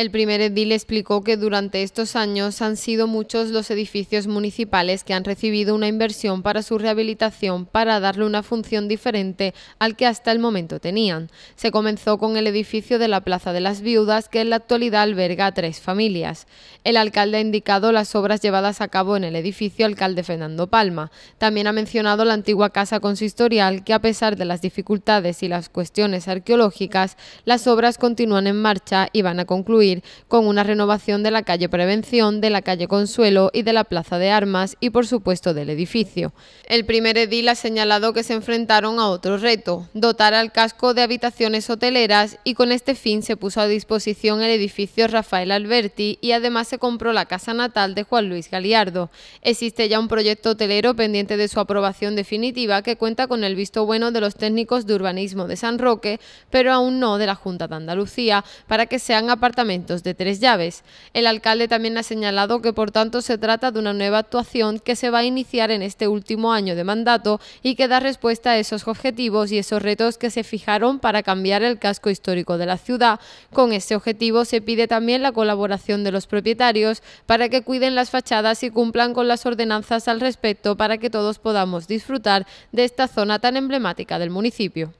El primer edil explicó que durante estos años han sido muchos los edificios municipales que han recibido una inversión para su rehabilitación para darle una función diferente al que hasta el momento tenían. Se comenzó con el edificio de la Plaza de las Viudas, que en la actualidad alberga a tres familias. El alcalde ha indicado las obras llevadas a cabo en el edificio alcalde Fernando Palma. También ha mencionado la antigua casa consistorial, que a pesar de las dificultades y las cuestiones arqueológicas, las obras continúan en marcha y van a concluir con una renovación de la calle Prevención, de la calle Consuelo y de la Plaza de Armas y por supuesto del edificio. El primer edil ha señalado que se enfrentaron a otro reto, dotar al casco de habitaciones hoteleras y con este fin se puso a disposición el edificio Rafael Alberti y además se compró la casa natal de Juan Luis Galiardo. Existe ya un proyecto hotelero pendiente de su aprobación definitiva que cuenta con el visto bueno de los técnicos de urbanismo de San Roque, pero aún no de la Junta de Andalucía, para que sean apartamentos de tres llaves. El alcalde también ha señalado que por tanto se trata de una nueva actuación que se va a iniciar en este último año de mandato y que da respuesta a esos objetivos y esos retos que se fijaron para cambiar el casco histórico de la ciudad. Con ese objetivo se pide también la colaboración de los propietarios para que cuiden las fachadas y cumplan con las ordenanzas al respecto para que todos podamos disfrutar de esta zona tan emblemática del municipio.